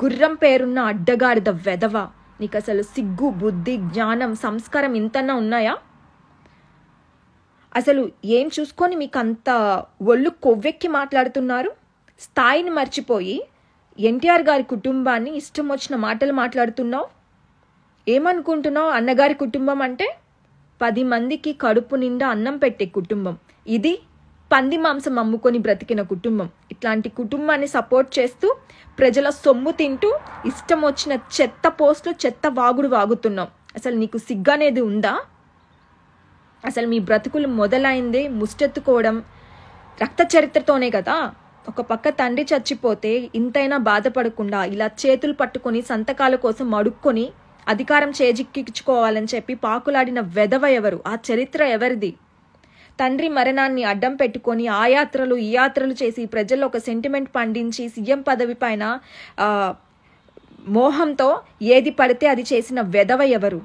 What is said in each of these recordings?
గుర్రం పేరున్న అడ్డగాడిద వెధవ నీకు అసలు సిగ్గు బుద్ధి జ్ఞానం సంస్కారం ఇంతన్నా ఉన్నాయా అసలు ఏం చూసుకొని మీకు అంత ఒళ్ళు కొవ్వెక్కి మాట్లాడుతున్నారు స్థాయిని మర్చిపోయి ఎన్టీఆర్ గారి కుటుంబాన్ని ఇష్టం వచ్చిన మాటలు మాట్లాడుతున్నావు ఏమనుకుంటున్నావు అన్నగారి కుటుంబం అంటే పది మందికి కడుపు నిండా అన్నం పెట్టే కుటుంబం ఇది పంది మాంసం అమ్ముకొని బ్రతికిన కుటుంబం ఇట్లాంటి కుటుంబాన్ని సపోర్ట్ చేస్తూ ప్రజల సొమ్ము తింటూ ఇష్టం వచ్చిన చెత్త పోస్టులు చెత్త వాగుడు వాగుతున్నాం అసలు నీకు సిగ్గనేది ఉందా అసలు మీ బ్రతుకులు మొదలైందే ముష్టెత్తుకోవడం రక్త చరిత్రతోనే కదా ఒక పక్క తండ్రి చచ్చిపోతే ఇంతైనా బాధపడకుండా ఇలా చేతులు పట్టుకొని సంతకాల కోసం అడుక్కొని అధికారం చేజిక్కించుకోవాలని చెప్పి పాకులాడిన వెధవ ఎవరు ఆ చరిత్ర ఎవరిది తండ్రి మరణాన్ని అడ్డం పెట్టుకొని ఆ యాత్రలు ఈ యాత్రలు చేసి ప్రజల్లో ఒక సెంటిమెంట్ పండించి సీఎం పదవి పైన మోహంతో ఏది పడితే అది చేసిన వెధవ ఎవరు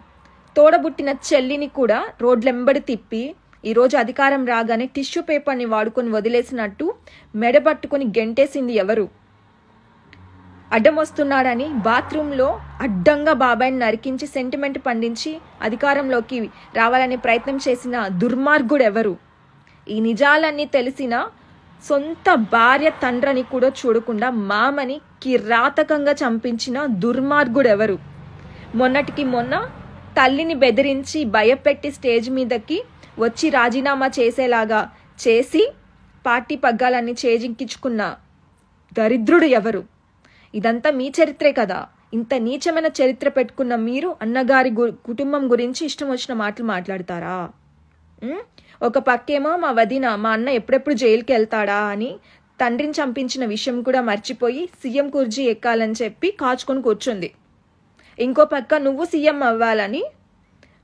తోడబుట్టిన చెల్లిని కూడా రోడ్లెంబడి తిప్పి ఈరోజు అధికారం రాగానే టిష్యూ పేపర్ని వాడుకొని వదిలేసినట్టు మెడబట్టుకొని గెంటేసింది ఎవరు అడ్డం వస్తున్నాడని బాత్రూంలో అడ్డంగా బాబాయ్ని నరికించి సెంటిమెంట్ పండించి అధికారంలోకి రావాలనే ప్రయత్నం చేసిన దుర్మార్గుడు ఎవరు ఈ నిజాలన్నీ తెలిసిన సొంత భార్య తండ్రిని కూడా చూడకుండా మామని కిరాతకంగా చంపించిన దుర్మార్గుడు ఎవరు మొన్నటికి మొన్న తల్లిని బెదిరించి భయపెట్టి స్టేజ్ మీదకి వచ్చి రాజీనామా చేసేలాగా చేసి పార్టీ పగ్గాలన్నీ చేజింకించుకున్న దరిద్రుడు ఎవరు ఇదంతా మీ చరిత్రే కదా ఇంత నీచమైన చరిత్ర పెట్టుకున్న మీరు అన్నగారి కుటుంబం గురించి ఇష్టం వచ్చిన మాటలు మాట్లాడతారా ఒక పక్కేమో మా వదిన మా అన్న ఎప్పుడెప్పుడు జైలుకి వెళ్తాడా అని తండ్రిని చంపించిన విషయం కూడా మర్చిపోయి సీఎం కుర్జీ ఎక్కాలని చెప్పి కాచుకొని కూర్చుంది ఇంకో పక్క నువ్వు సీఎం అవ్వాలని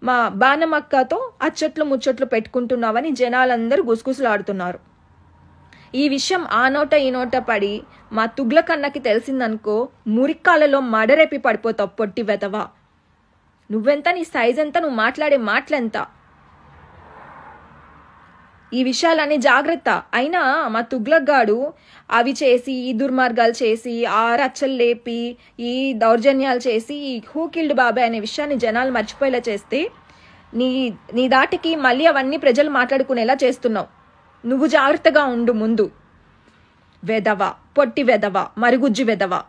మా బాణమక్కతో అచ్చట్లు ముచ్చట్లు పెట్టుకుంటున్నావని జనాలందరూ గుసగుసలాడుతున్నారు ఈ విషయం ఆ నోట ఈ నోట పడి మా తుగ్ల కన్నకి తెలిసిందనుకో మురిక్కాలలో మడరేపి పడిపోతావు పొట్టి వెతవా నువ్వెంత నీ సైజ్ ఎంత నువ్వు మాట్లాడే మాటలెంత ఈ విషయాలన్నీ జాగ్రత్త అయినా మా తుగ్లగాడు అవి చేసి ఈ దుర్మార్గాలు చేసి ఆ రచ్చలు లేపి ఈ దౌర్జన్యాలు చేసి ఈ హూకిల్డ్ బాబాయ్ అనే విషయాన్ని జనాలు మర్చిపోయేలా చేస్తే నీ నీ దాటికి మళ్ళీ అవన్నీ ప్రజలు మాట్లాడుకునేలా చేస్తున్నావు నువ్వు జాగ్రత్తగా ఉండు ముందు వెదవ పొట్టి వెదవ మరుగుజ్జు వెదవ